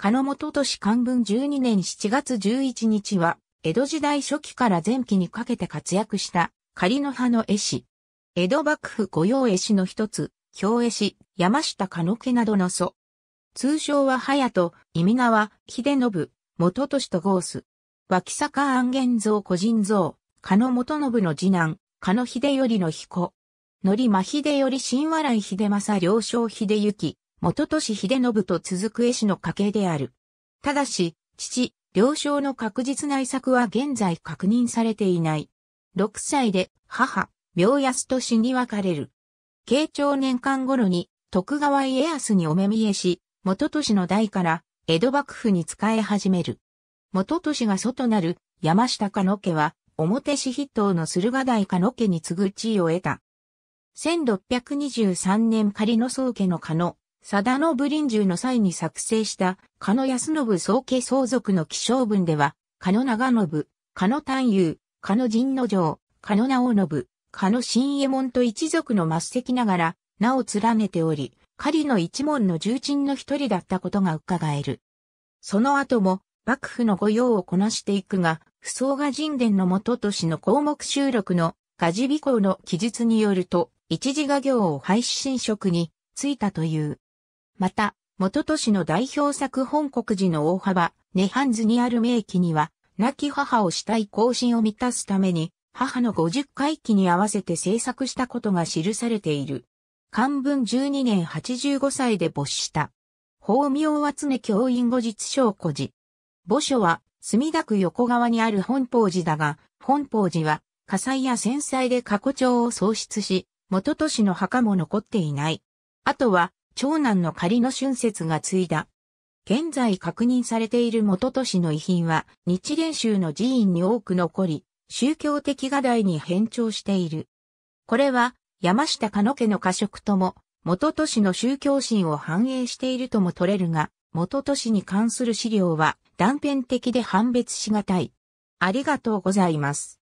野元都市漢文12年7月11日は、江戸時代初期から前期にかけて活躍した仮の派の絵師。江戸幕府御用絵師の一つ、京絵師、山下加家などの祖。通称は早人、意味川、秀信、元都市とゴース。脇坂安元像個人像、野元信の次男、野秀頼の彦。則間秀頼新笑い秀政良将秀行、元都市秀信と続く絵師の家系である。ただし、父、両将の確実な遺作は現在確認されていない。6歳で母、病安と死に別れる。慶長年間頃に徳川家康にお目見えし、元都市の代から江戸幕府に仕え始める。元都市が外なる山下か野家は表紙筆頭の駿河台か野家に次ぐ地位を得た。1623年仮の宗家の家野、貞信臨終の際に作成した、狩野康信宗家相続の起承文では、狩野長信、狩野探幽、狩野神之丞、狩野直信、狩野新右衛門と一族の末席ながら、名を連ねており、狩野一門の重鎮の一人だったことが伺える。その後も、幕府の御用をこなしていくが、扶桑賀神伝の元市の項目収録の、賀治備行の記述によると、一時画業を廃止新職についたという。また、元都市の代表作本国寺の大幅、ネハンズにある名記には、亡き母をしたい更新を満たすために、母の五十回忌に合わせて制作したことが記されている。漢文十二年八十五歳で没した。法名は常教員後日証古寺。墓所は墨田区横川にある本法寺だが、本法寺は火災や戦災で過去帳を喪失し、元都市の墓も残っていない。あとは長男の仮の春節が継いだ。現在確認されている元都市の遺品は日蓮宗の寺院に多く残り、宗教的画題に変調している。これは山下加野家の過食とも、元都市の宗教心を反映しているとも取れるが、元都市に関する資料は断片的で判別しがたい。ありがとうございます。